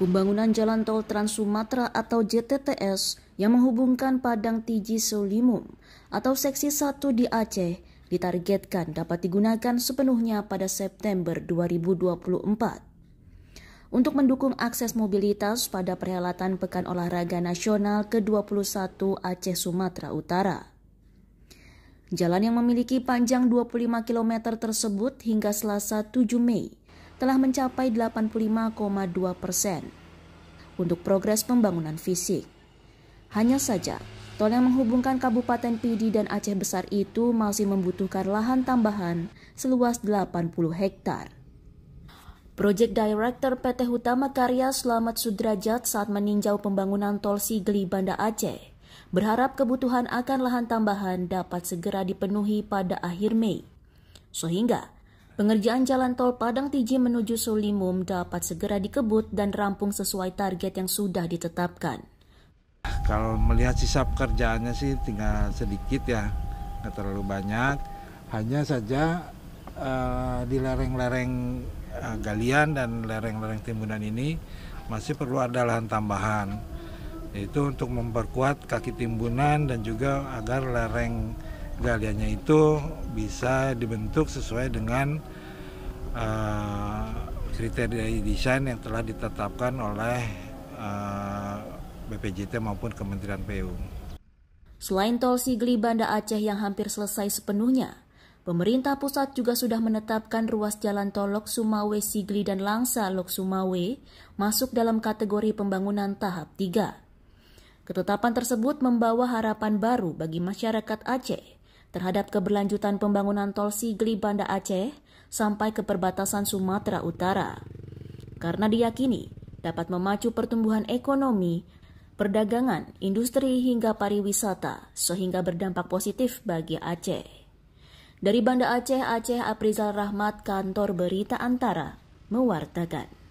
Pembangunan jalan tol Trans Sumatera atau JTTS yang menghubungkan Padang Tiji Solimum atau seksi 1 di Aceh ditargetkan dapat digunakan sepenuhnya pada September 2024 untuk mendukung akses mobilitas pada perhelatan Pekan Olahraga Nasional ke-21 Aceh Sumatera Utara. Jalan yang memiliki panjang 25 km tersebut hingga Selasa 7 Mei telah mencapai 85,2 persen untuk progres pembangunan fisik. Hanya saja, tol yang menghubungkan Kabupaten Pidi dan Aceh Besar itu masih membutuhkan lahan tambahan seluas 80 hektar. Project Director PT Hutama Karya Selamat Sudrajat saat meninjau pembangunan tol Sigli Banda Aceh berharap kebutuhan akan lahan tambahan dapat segera dipenuhi pada akhir Mei, sehingga Pengerjaan jalan tol Padang Tiji menuju Solimum dapat segera dikebut dan rampung sesuai target yang sudah ditetapkan. Kalau melihat sisa pekerjaannya sih tinggal sedikit ya, nggak terlalu banyak. Hanya saja uh, di lereng-lereng uh, galian dan lereng-lereng timbunan ini masih perlu ada lahan tambahan, Itu untuk memperkuat kaki timbunan dan juga agar lereng galiannya itu bisa dibentuk sesuai dengan uh, kriteria desain yang telah ditetapkan oleh uh, eh, BPJT maupun Kementerian PU. Selain tol Sigli Banda Aceh yang hampir selesai sepenuhnya, Pemerintah pusat juga sudah menetapkan ruas jalan tol Lok Sumawe Sigli dan Langsa Lok Sumawe masuk dalam kategori pembangunan tahap 3. Ketetapan tersebut membawa harapan baru bagi masyarakat Aceh terhadap keberlanjutan pembangunan tol Sigli Banda Aceh sampai ke perbatasan Sumatera Utara. Karena diyakini dapat memacu pertumbuhan ekonomi, perdagangan, industri hingga pariwisata sehingga berdampak positif bagi Aceh. Dari Banda Aceh, Aceh Aprizal Rahmat, kantor berita Antara, mewartakan.